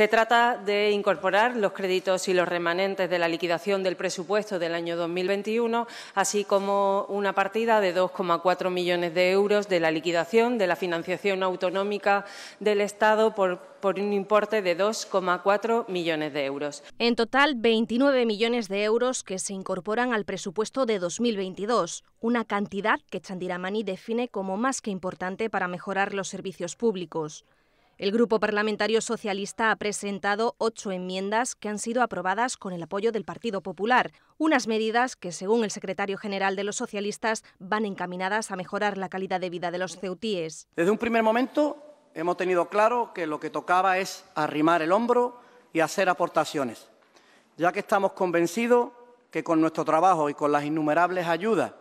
Se trata de incorporar los créditos y los remanentes de la liquidación del presupuesto del año 2021, así como una partida de 2,4 millones de euros de la liquidación de la financiación autonómica del Estado por, un importe de 2,4 millones de euros. En total, 29 millones de euros que se incorporan al presupuesto de 2022, una cantidad que Chandiramani define como más que importante para mejorar los servicios públicos. El Grupo Parlamentario Socialista ha presentado ocho enmiendas que han sido aprobadas con el apoyo del Partido Popular, unas medidas que, según el secretario general de los socialistas, van encaminadas a mejorar la calidad de vida de los ceutíes. Desde un primer momento hemos tenido claro que lo que tocaba es arrimar el hombro y hacer aportaciones, ya que estamos convencidos que con nuestro trabajo y con las innumerables ayudas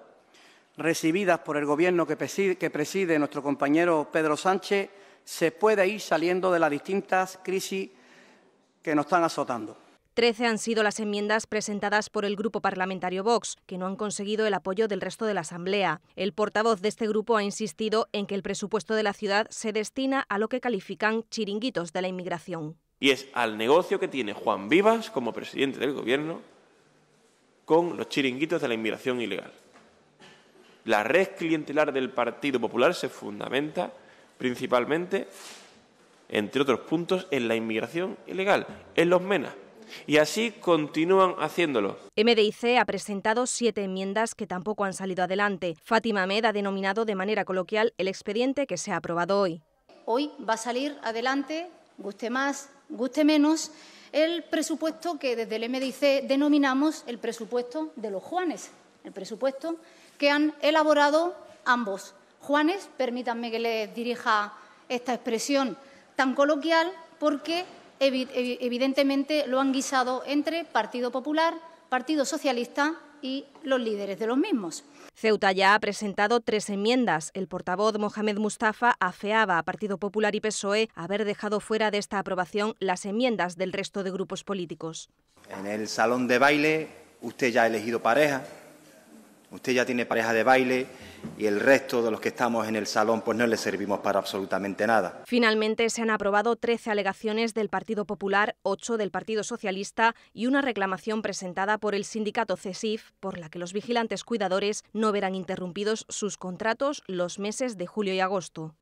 recibidas por el Gobierno que preside, que preside nuestro compañero Pedro Sánchez, se puede ir saliendo de las distintas crisis que nos están azotando. Trece han sido las enmiendas presentadas por el grupo parlamentario Vox, que no han conseguido el apoyo del resto de la Asamblea. El portavoz de este grupo ha insistido en que el presupuesto de la ciudad se destina a lo que califican chiringuitos de la inmigración. Y es al negocio que tiene Juan Vivas como presidente del Gobierno con los chiringuitos de la inmigración ilegal. La red clientelar del Partido Popular se fundamenta principalmente, entre otros puntos, en la inmigración ilegal, en los MENA. Y así continúan haciéndolo. MDIC ha presentado siete enmiendas que tampoco han salido adelante. Fátima Med ha denominado de manera coloquial el expediente que se ha aprobado hoy. Hoy va a salir adelante, guste más, guste menos, el presupuesto que desde el MDIC denominamos el presupuesto de los Juanes, el presupuesto que han elaborado ambos, Juanes, permítanme que les dirija esta expresión tan coloquial, porque evidentemente lo han guisado entre Partido Popular, Partido Socialista y los líderes de los mismos. Ceuta ya ha presentado tres enmiendas. El portavoz Mohamed Mustafa afeaba a Partido Popular y PSOE haber dejado fuera de esta aprobación las enmiendas del resto de grupos políticos. En el salón de baile usted ya ha elegido pareja, usted ya tiene pareja de baile, y el resto de los que estamos en el salón pues no les servimos para absolutamente nada. Finalmente se han aprobado 13 alegaciones del Partido Popular, 8 del Partido Socialista y una reclamación presentada por el sindicato CESIF por la que los vigilantes cuidadores no verán interrumpidos sus contratos los meses de julio y agosto.